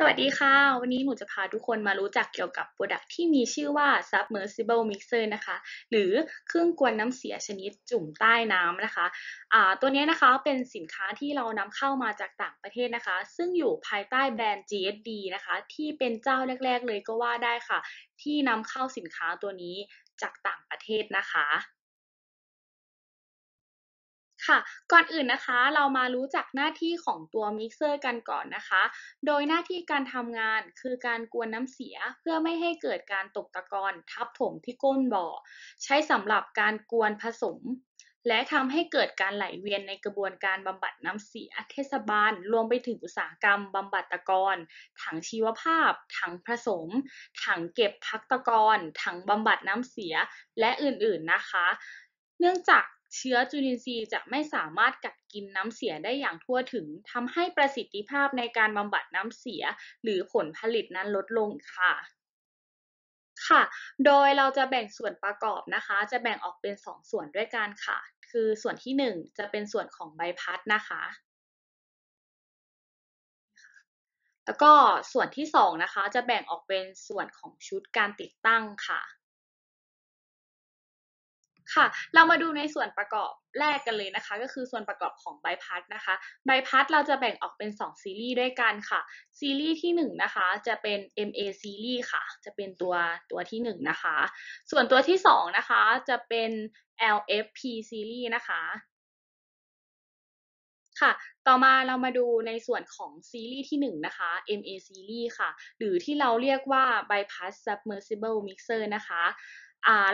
สวัสดีค่ะ วันนี้หนูจะพาทุกคนมารู้จักเกี่ยวกับโปรดักที่มีชื่อว่า Submersible Mixer นะคะ หรือเครื่องกวนน้ำเสียชนิดจุ่มใต้น้ำนะคะะตัวนี้นะคะเป็นสินค้าที่เรานำเข้ามาจากต่างประเทศนะคะ ซึ่งอยู่ภายใต้แบรนด์ GSD นะคะ ที่เป็นเจ้าแรกๆเลยก็ว่าได้ค่ะ ที่นำเข้าสินค้าตัวนี้จากต่างประเทศนะคะค่ะก่อนอื่นนะคะเรามารู้จักหน้าที่ของตัวมิกเซอร์กันก่อนนะคะ โดยหน้าที่การทำงานคือการกวนน้ำเสียเพื่อไม่ให้เกิดการตกตะกอนทับถมที่ก้นบ่อ ใช้สำหรับการกวนผสม และทำให้เกิดการไหลเวียนในกระบวนการบำบัดน้ำเสียเทศบาลรวมไปถึงอุตสาหกรรมบำบัดตะกอนถังชีวภาพ ถังผสม ถังเก็บพักตะกอนถังบำบัดน้ำเสีย และอื่นๆนะคะ เนื่องจากเชื้อจุลินทรีย์จะไม่สามารถกัดกินน้ำเสียได้อย่างทั่วถึงทำให้ประสิทธิภาพในการบำบัดน้ำเสียหรือผลผลิตนั้นลดลงค่ะ ค่ะ โดยเราจะแบ่งส่วนประกอบนะคะ จะแบ่งออกเป็น 2 ส่วนด้วยกันค่ะ คือส่วนที่1จะเป็นส่วนของใบพัดนะคะแล้วก็ส่วนที่2นะคะ จะแบ่งออกเป็นส่วนของชุดการติดตั้งค่ะค่ะ เรามาดูในส่วนประกอบแรกกันเลยนะคะ ก็คือส่วนประกอบของใบพัดนะคะใบพัดเราจะแบ่งออกเป็น2ซีรีส์ด้วยกันค่ะ ซีรีส์ที่1นะคะ จะเป็น MA ซีรีส์ค่ะ จะเป็นตัวตัวที่1นนะคะ ส่วนตัวที่2นะคะจะเป็น LFP ซีรีส์นะคะ ค่ะ ต่อมาเรามาดูในส่วนของซีรีส์ที่1นะคะ MA ซีรีส์ค่ะ หรือที่เราเรียกว่า bypass submersible mixer นะคะ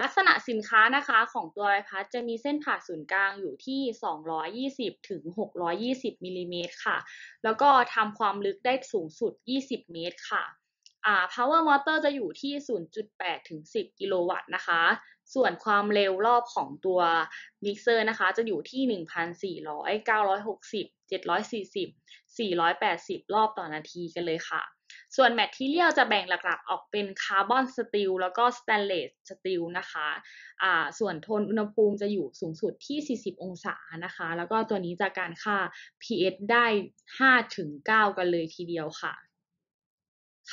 ลักษณะสินค้านะคะของตัวใบพัดจะมีเส้นผ่าศูนย์กลางอยู่ที่ 220 ถึง 620 มิลลิเมตรค่ะ แล้วก็ทำความลึกได้สูงสุด 20 เมตรค่ะอ power motor จะอยู่ที่ 0.8 ถึง 10 กิโลวัตต์นะคะ ส่วนความเร็วรอบของตัวมิกเซอร์นะคะจะอยู่ที่ 1,400 960 740 480 รอบต่อนาทีกันเลยค่ะส่วนแมทเทียลจะแบ่งหลักๆออกเป็นคาร์บอนสตีลแล้วก็สแตนเลสสตีลนะคะอ่าส่วนโทนอุณหภูมิจะอยู่สูงสุดที่ 40 องศานะคะ แล้วก็ตัวนี้จะการค่า pH ได้5-9กันเลยทีเดียวค่ะ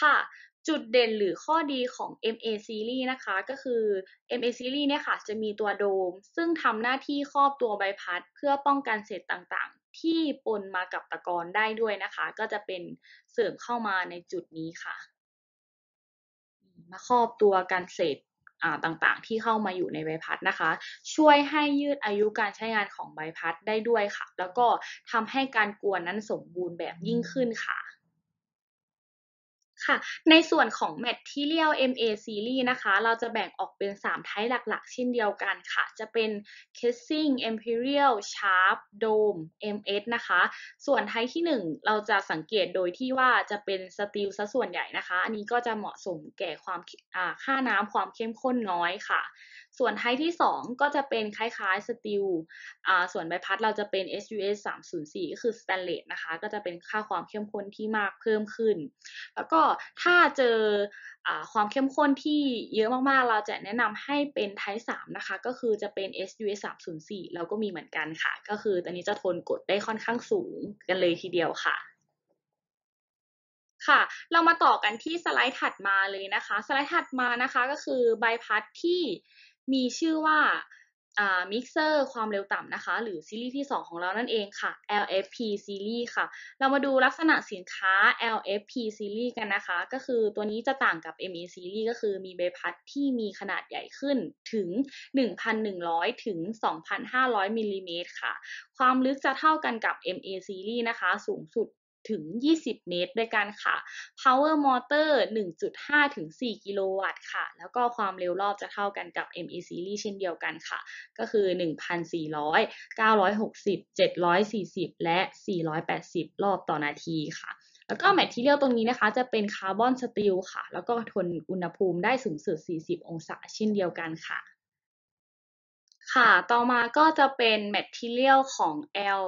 ค่ะ จุดเด่นหรือข้อดีของ MA Series นะคะ ก็คือ MA Series เนี่ยค่ะจะมีตัวโดม ซึ่งทำหน้าที่ครอบตัวใบพัด เพื่อป้องกันเศษต่างที่ปนมากับตะกอนได้ด้วยนะคะ ก็จะเป็นเสริมเข้ามาในจุดนี้ค่ะมาครอบตัวกันเศษต่างๆ ที่เข้ามาอยู่ในใบพัดนะคะ ช่วยให้ยืดอายุการใช้งานของใบพัดได้ด้วยค่ะ แล้วก็ทำให้การกวนนั้นสมบูรณ์แบบยิ่งขึ้นค่ะค่ะในส่วนของ Material MA Series นะคะ เราจะแบ่งออกเป็น 3 ไทป์หลักๆเช่นเดียวกันค่ะจะเป็น Casing Imperial Sharp Dome MS นะคะ ส่วนไทป์ที่ 1 เราจะสังเกตโดยที่ว่าจะเป็นสตีลซะส่วนใหญ่นะคะ อันนี้ก็จะเหมาะสมแก่ความค่าน้ำความเข้มข้นน้อยค่ะส่วนไทที่ 2 ก็จะเป็นคล้ายๆสตีลอ่าส่วนใบพัดเราจะเป็น SUS 304 ก็คือสแตนเลสนะคะ ก็จะเป็นค่าความเข้มข้นที่มากเพิ่มขึ้น แล้วก็ถ้าเจอความเข้มข้นที่เยอะมากๆ เราจะแนะนำให้เป็นไทป์3นะคะ ก็คือจะเป็น SUS 304เราก็มีเหมือนกันค่ะ ก็คือตอนนี้จะทนกดได้ค่อนข้างสูงกันเลยทีเดียวค่ะ ค่ะ เรามาต่อกันที่สไลด์ถัดมาเลยนะคะ สไลด์ถัดมานะคะก็คือใบพัดที่มีชื่อว่ามิกเซอร์ความเร็วต่ำนะคะ หรือซีรีส์ที่ 2 ของเรานั่นเองค่ะ LFP ซีรีส์ค่ะ เรามาดูลักษณะสินค้า LFP ซีรีส์กันนะคะ ก็คือตัวนี้จะต่างกับ ME ซีรีส์ก็คือมีใบพัดที่มีขนาดใหญ่ขึ้นถึง 1,100 ถึง 2,500 มิลลิเมตรค่ะ ความลึกจะเท่ากันกับ MA ซีรีส์นะคะสูงสุดถึง 20 เมตรด้วยกันค่ะ power motor 1.5 ถึง 4 กิโลวัตต์ค่ะ แล้วก็ความเร็วรอบจะเท่ากันกับ ME series เช่นเดียวกันค่ะ ก็คือ 1,400 960 740 และ 480 รอบต่อนาทีค่ะ แล้วก็แมทเทียลตรงนี้นะคะ จะเป็นคาร์บอนสตีลค่ะ แล้วก็ทนอุณหภูมิได้สูงสุด 40 องศาเช่นเดียวกันค่ะ ค่ะ ต่อมาก็จะเป็นแมทเทียลของ L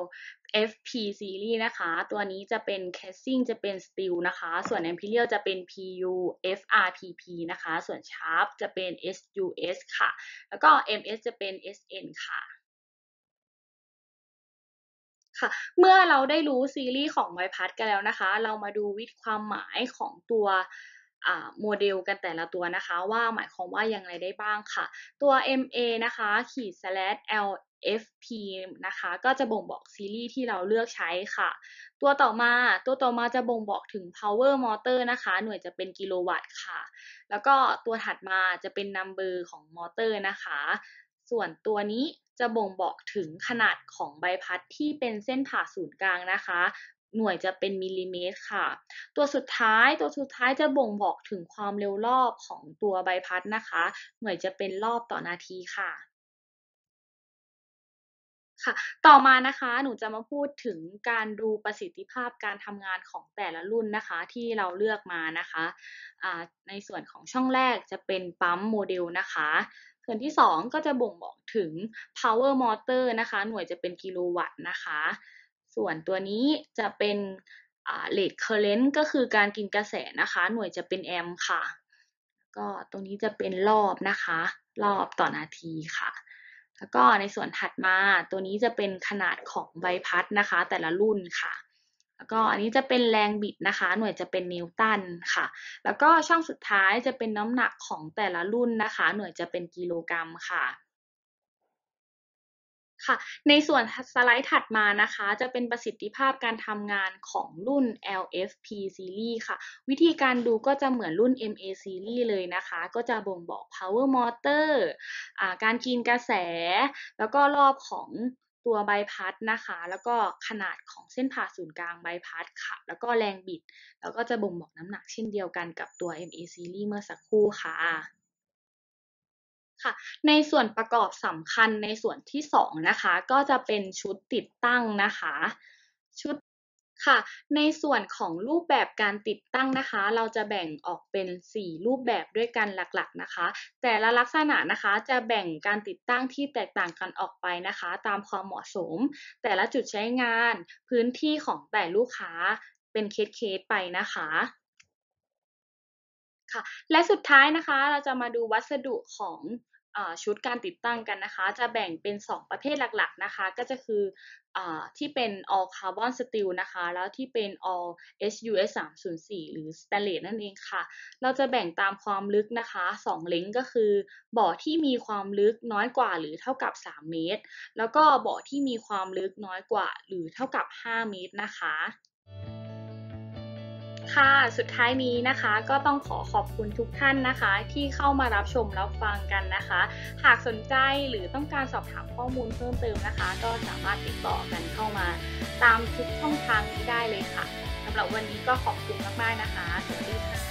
FP series นะคะ ตัวนี้จะเป็น casing จะเป็น steel นะคะ ส่วน imperial จะเป็น PU FRPP นะคะ ส่วน sharp จะเป็น SUS ค่ะ แล้วก็ MS จะเป็น SN ค่ะ ค่ะ เมื่อเราได้รู้ซีรีส์ของไวพัดกันแล้วนะคะ เรามาดูวิธีความหมายของตัวโมเดลกันแต่ละตัวนะคะ ว่าหมายความว่าอย่างไรได้บ้างค่ะ ตัว MA นะคะ ขีด slash L FP นะคะ ก็จะบ่งบอกซีรีส์ที่เราเลือกใช้ค่ะ ตัวต่อมา ตัวต่อมาจะบ่งบอกถึง power motor นะคะ หน่วยจะเป็นกิโลวัตต์ค่ะ แล้วก็ตัวถัดมาจะเป็น number ของมอเตอร์นะคะ ส่วนตัวนี้จะบ่งบอกถึงขนาดของใบพัดที่เป็นเส้นผ่าศูนย์กลางนะคะ หน่วยจะเป็นมิลลิเมตร ค่ะ ตัวสุดท้าย ตัวสุดท้ายจะบ่งบอกถึงความเร็วรอบของตัวใบพัดนะคะ หน่วยจะเป็นรอบต่อนาทีค่ะค่ะต่อมานะคะหนูจะมาพูดถึงการดูประสิทธิภาพการทำงานของแต่ละรุ่นนะคะที่เราเลือกมานะคะะในส่วนของช่องแรกจะเป็นปั๊มโมเดลนะคะส่วนที่ 2 ก็จะบ่งบอกถึง power motor นะคะหน่วยจะเป็นกิโลวัตต์นะคะส่วนตัวนี้จะเป็นเดเคอร์เรนต์ก็คือการกินกระแสนะคะ หน่วยจะเป็นแอมป์ค่ะ ก็ตรงนี้จะเป็นรอบนะคะ รอบต่อนาที ค่ะแล้วก็ในส่วนถัดมาตัวนี้จะเป็นขนาดของใบพัดนะคะแต่ละรุ่นค่ะ แล้วก็อันนี้จะเป็นแรงบิดนะคะ หน่วยจะเป็นนิวตันค่ะ แล้วก็ช่องสุดท้ายจะเป็นน้ำหนักของแต่ละรุ่นนะคะหน่วยจะเป็นกิโลกรัมค่ะค่ะในส่วนสไลด์ถัดมานะคะ จะเป็นประสิทธิภาพการทำงานของรุ่น LFP series ค่ะ วิธีการดูก็จะเหมือนรุ่น MA series เลยนะคะ ก็จะบ่งบอก power motor การกินกระแส แล้วก็รอบของตัวใบพัดนะคะ แล้วก็ขนาดของเส้นผ่าศูนย์กลางใบพัดค่ะ แล้วก็แรงบิด แล้วก็จะบ่งบอกน้ำหนักเช่นเดียวกันกับตัว MA series เมื่อสักครู่ค่ะค่ะในส่วนประกอบสำคัญในส่วนที่สองนะคะ ก็จะเป็นชุดติดตั้งนะคะ ชุดค่ะ ในส่วนของรูปแบบการติดตั้งนะคะ เราจะแบ่งออกเป็น 4 รูปแบบด้วยกันหลักๆนะคะ แต่ละลักษณะนะคะจะแบ่งการติดตั้งที่แตกต่างกันออกไปนะคะ ตามความเหมาะสม แต่ละจุดใช้งานพื้นที่ของแต่ลูกค้า เป็นเคสๆไปนะคะค่ะและสุดท้ายนะคะ เราจะมาดูวัสดุของชุดการติดตั้งกันนะคะ จะแบ่งเป็น 2 ประเภทหลักๆนะคะ ก็จะคืออที่เป็น all carbon steel นะคะ แล้วที่เป็น all SUS 304หรือ stainless นั่นเองค่ะ เราจะแบ่งตามความลึกนะคะ2เลงก็คือ บ่อที่มีความลึกน้อยกว่าหรือเท่ากับ 3 เมตร แล้วก็บ่อที่มีความลึกน้อยกว่าหรือเท่ากับ 5 เมตร นะคะค่ะสุดท้ายนี้นะคะก็ต้องขอขอบคุณทุกท่านนะคะ ที่เข้ามารับชมรับฟังกันนะคะ หากสนใจหรือต้องการสอบถามข้อมูลเพิ่มเติมนะคะ ก็สามารถติดต่อกันเข้ามาตามทุกช่องทางนี้ได้เลยค่ะสำหรับวันนี้ก็ขอบคุณมากๆนะคะสวัสดีค่ะ